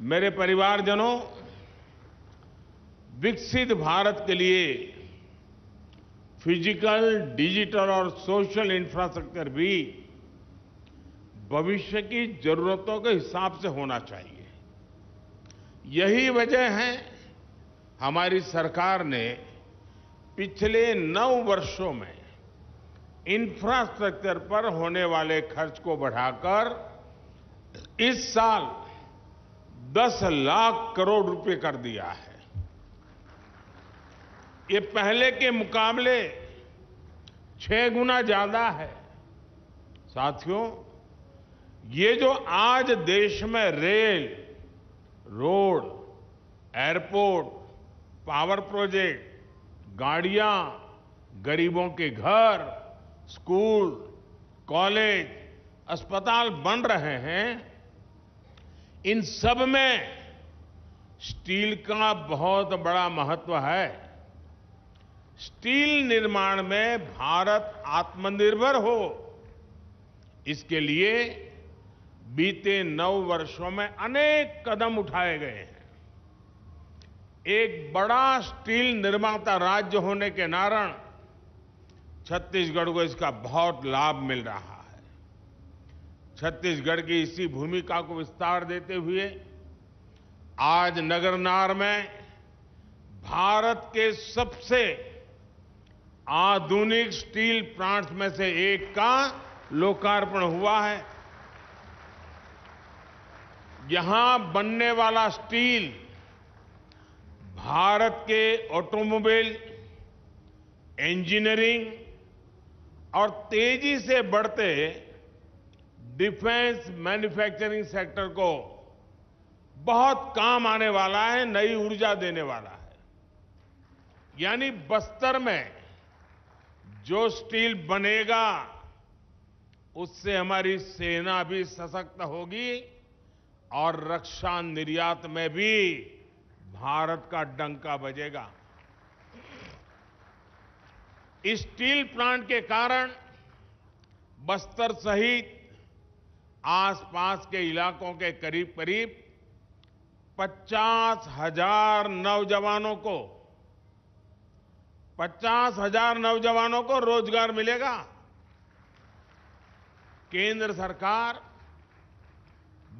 मेरे परिवारजनों विकसित भारत के लिए फिजिकल डिजिटल और सोशल इंफ्रास्ट्रक्चर भी भविष्य की जरूरतों के हिसाब से होना चाहिए यही वजह है हमारी सरकार ने पिछले नौ वर्षों में इंफ्रास्ट्रक्चर पर होने वाले खर्च को बढ़ाकर इस साल दस लाख करोड़ रुपए कर दिया है ये पहले के मुकाबले छह गुना ज्यादा है साथियों ये जो आज देश में rail road airport power project गाड़ियां गरीबों के घर स्कूल कॉलेज अस्पताल बन रहे हैं इन सब में स्टील का बहुत बड़ा महत्व है स्टील निर्माण में भारत आत्मनिर्भर हो इसके लिए बीते नौ वर्षों में अनेक कदम उठाए गए हैं एक बड़ा स्टील निर्माता राज्य होने के कारण छत्तीसगढ़ को इसका बहुत लाभ मिल रहा है छत्तीसगढ़ की इसी भूमिका को विस्तार देते हुए आज नगरनार में भारत के सबसे आधुनिक स्टील प्लांट में से एक का लोकार्पण हुआ है यहां बनने वाला स्टील भारत के ऑटोमोबाइल इंजीनियरिंग और तेजी से बढ़ते डिफेंस मैन्युफैक्चरिंग सेक्टर को बहुत काम आने वाला है नई ऊर्जा देने वाला है यानी बस्तर में जो स्टील बनेगा उससे हमारी सेना भी सशक्त होगी और रक्षा निर्यात में भी भारत का डंका बजेगा इस स्टील प्लांट के कारण बस्तर सहित आसपास के इलाकों के करीब करीब पचास हजार नौजवानों को पचास हजार नौजवानों को रोजगार मिलेगा केंद्र सरकार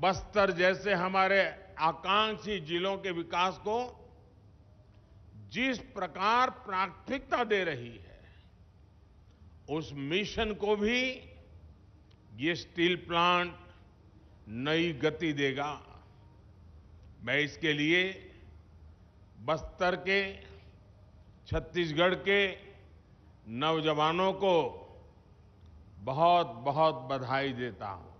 बस्तर जैसे हमारे आकांक्षी जिलों के विकास को जिस प्रकार प्राथमिकता दे रही है उस मिशन को भी ये स्टील प्लांट नई गति देगा मैं इसके लिए बस्तर के छत्तीसगढ़ के नौजवानों को बहुत बहुत बधाई देता हूं